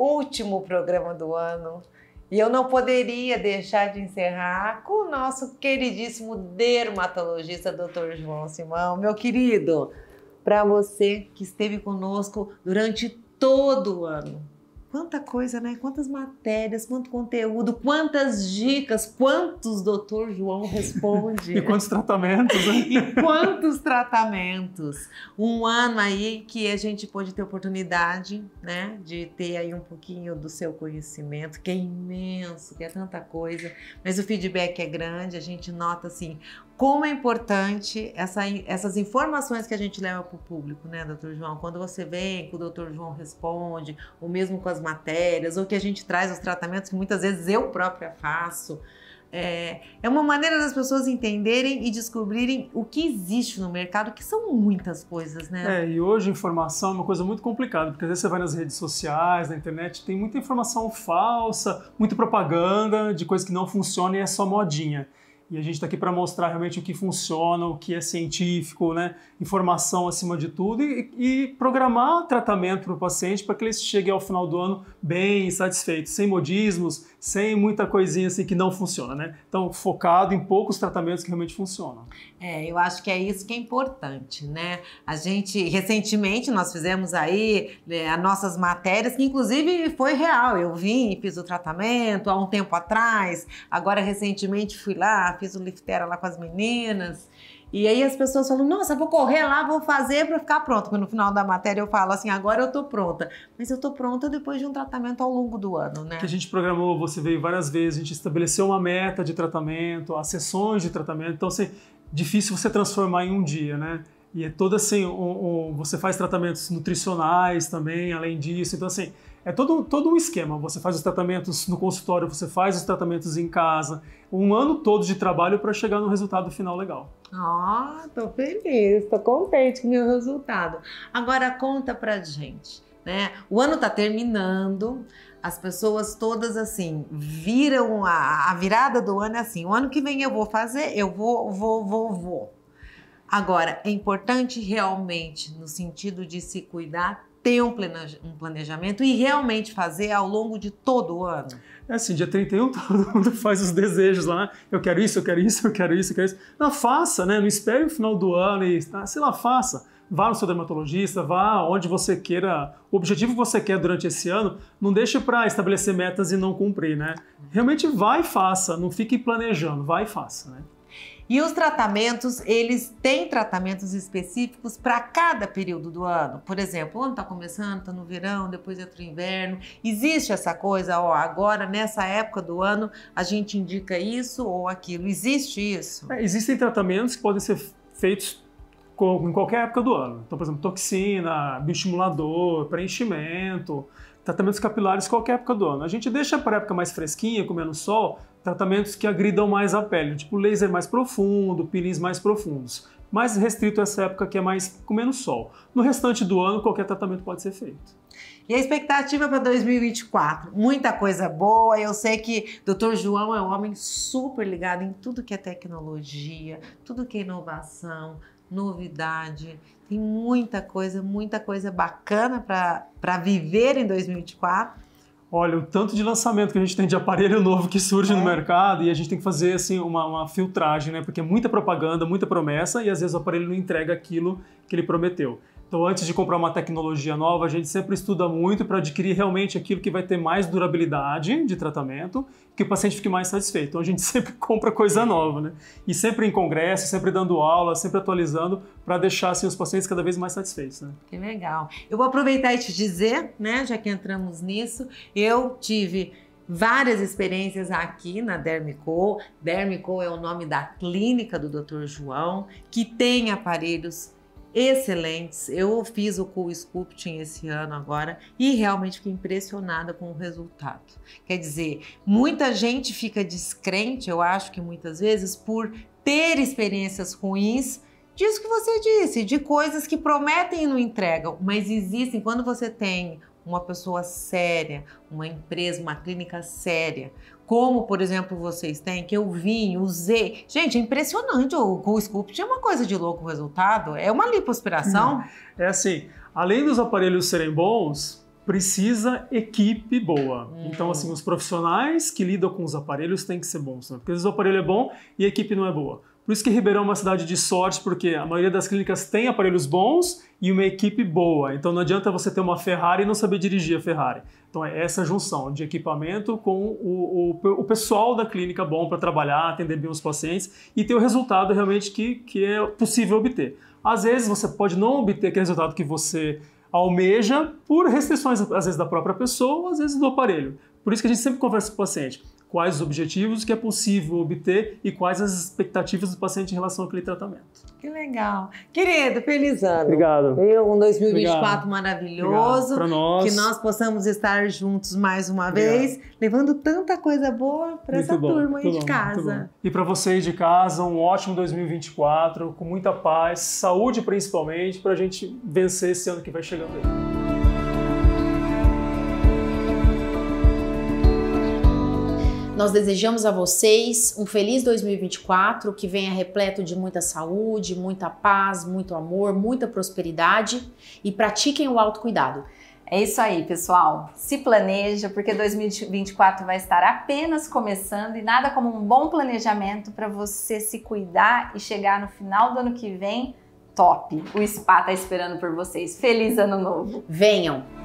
último programa do ano. E eu não poderia deixar de encerrar com o nosso queridíssimo dermatologista, Dr. João Simão. Meu querido, para você que esteve conosco durante todo o ano, Quanta coisa, né? Quantas matérias, quanto conteúdo, quantas dicas, quantos doutor João responde. e quantos tratamentos, né? e quantos tratamentos. Um ano aí que a gente pôde ter oportunidade, né? De ter aí um pouquinho do seu conhecimento, que é imenso, que é tanta coisa. Mas o feedback é grande, a gente nota, assim, como é importante essa, essas informações que a gente leva para o público, né, doutor João? Quando você vem, que o doutor João responde, ou mesmo com as matérias, ou que a gente traz os tratamentos que muitas vezes eu própria faço. É, é uma maneira das pessoas entenderem e descobrirem o que existe no mercado, que são muitas coisas, né? É, e hoje informação é uma coisa muito complicada, porque às vezes você vai nas redes sociais, na internet, tem muita informação falsa, muita propaganda de coisas que não funcionam e é só modinha. E a gente está aqui para mostrar realmente o que funciona, o que é científico, né? informação acima de tudo e, e programar tratamento para o paciente para que ele chegue ao final do ano bem satisfeito, sem modismos, sem muita coisinha assim que não funciona. Né? Então, focado em poucos tratamentos que realmente funcionam. É, eu acho que é isso que é importante. né? A gente, recentemente, nós fizemos aí né, as nossas matérias, que inclusive foi real. Eu vim e fiz o tratamento há um tempo atrás, agora recentemente fui lá fiz o Liftera lá com as meninas. E aí as pessoas falam, nossa, vou correr lá, vou fazer para ficar pronto. Mas no final da matéria eu falo assim, agora eu tô pronta. Mas eu tô pronta depois de um tratamento ao longo do ano, né? Que a gente programou, você veio várias vezes, a gente estabeleceu uma meta de tratamento, as sessões de tratamento. Então, assim, difícil você transformar em um dia, né? E é toda assim, um, um, você faz tratamentos nutricionais também, além disso. Então, assim, é todo, todo um esquema. Você faz os tratamentos no consultório, você faz os tratamentos em casa. Um ano todo de trabalho para chegar no resultado final legal. Ah, tô feliz, tô contente com o meu resultado. Agora conta pra gente, né? O ano tá terminando, as pessoas todas assim viram a, a virada do ano é assim. O ano que vem eu vou fazer, eu vou, vou, vou, vou. Agora, é importante realmente, no sentido de se cuidar, ter um planejamento e realmente fazer ao longo de todo o ano? É assim, dia 31 todo mundo faz os desejos lá, eu quero isso, eu quero isso, eu quero isso, eu quero isso. Não, faça, né? Não espere o final do ano e, tá? sei lá, faça. Vá no seu dermatologista, vá onde você queira, o objetivo que você quer durante esse ano, não deixe para estabelecer metas e não cumprir, né? Realmente vai e faça, não fique planejando, vai e faça, né? E os tratamentos, eles têm tratamentos específicos para cada período do ano. Por exemplo, o ano está começando, está no verão, depois entra o inverno. Existe essa coisa, ó, agora nessa época do ano a gente indica isso ou aquilo. Existe isso? É, existem tratamentos que podem ser feitos em qualquer época do ano. Então, por exemplo, toxina, bioestimulador, preenchimento, tratamentos capilares qualquer época do ano. A gente deixa para época mais fresquinha, com menos sol, tratamentos que agridam mais a pele, tipo laser mais profundo, peelings mais profundos. Mais restrito essa época que é mais com menos sol. No restante do ano, qualquer tratamento pode ser feito. E a expectativa para 2024? Muita coisa boa. Eu sei que o Dr. João é um homem super ligado em tudo que é tecnologia, tudo que é inovação, novidade. Tem muita coisa, muita coisa bacana para viver em 2024. Olha, o tanto de lançamento que a gente tem de aparelho novo que surge é. no mercado e a gente tem que fazer assim uma, uma, filtragem, né? Porque é muita propaganda, muita promessa e às vezes o aparelho não entrega aquilo que ele prometeu. Então, antes de comprar uma tecnologia nova, a gente sempre estuda muito para adquirir realmente aquilo que vai ter mais durabilidade de tratamento, que o paciente fique mais satisfeito. Então, a gente sempre compra coisa nova, né? E sempre em congresso, sempre dando aula, sempre atualizando para deixar assim, os pacientes cada vez mais satisfeitos, né? Que legal. Eu vou aproveitar e te dizer, né, já que entramos nisso, eu tive várias experiências aqui na Dermico. Dermico é o nome da clínica do Dr. João, que tem aparelhos excelentes. Eu fiz o Cool Sculpting esse ano agora e realmente fiquei impressionada com o resultado. Quer dizer, muita gente fica descrente, eu acho que muitas vezes, por ter experiências ruins disso que você disse, de coisas que prometem e não entregam, mas existem quando você tem uma pessoa séria, uma empresa, uma clínica séria, como por exemplo vocês têm, que eu vim, usei. Gente, é impressionante o, Cool Sculpt, é uma coisa de louco o resultado, é uma lipoaspiração. É assim, além dos aparelhos serem bons, precisa equipe boa. Então, hum. Então assim, os profissionais que lidam com os aparelhos têm que ser bons, né? porque às vezes o aparelho é bom e a equipe não é boa. Por isso que Ribeirão é uma cidade de sorte, porque a maioria das clínicas tem aparelhos bons e uma equipe boa. Então não adianta você ter uma Ferrari e não saber dirigir a Ferrari. Então é essa junção de equipamento com o, o, o pessoal da clínica bom para trabalhar, atender bem os pacientes e ter o resultado realmente que, que é possível obter. Às vezes você pode não obter aquele resultado que você almeja por restrições, às vezes da própria pessoa, às vezes do aparelho. Por isso que a gente sempre conversa com o paciente quais os objetivos que é possível obter e quais as expectativas do paciente em relação àquele tratamento. Que legal. Querido, feliz ano. Obrigado. Eu Um 2024 Obrigado. maravilhoso. Para nós. Que nós possamos estar juntos mais uma Obrigado. vez, levando tanta coisa boa para essa bom, turma aí de bom, casa. E para vocês de casa, um ótimo 2024, com muita paz, saúde principalmente, para a gente vencer esse ano que vai chegando aí. Nós desejamos a vocês um feliz 2024, que venha repleto de muita saúde, muita paz, muito amor, muita prosperidade e pratiquem o autocuidado. É isso aí, pessoal. Se planeja, porque 2024 vai estar apenas começando e nada como um bom planejamento para você se cuidar e chegar no final do ano que vem top. O spa está esperando por vocês. Feliz ano novo. Venham.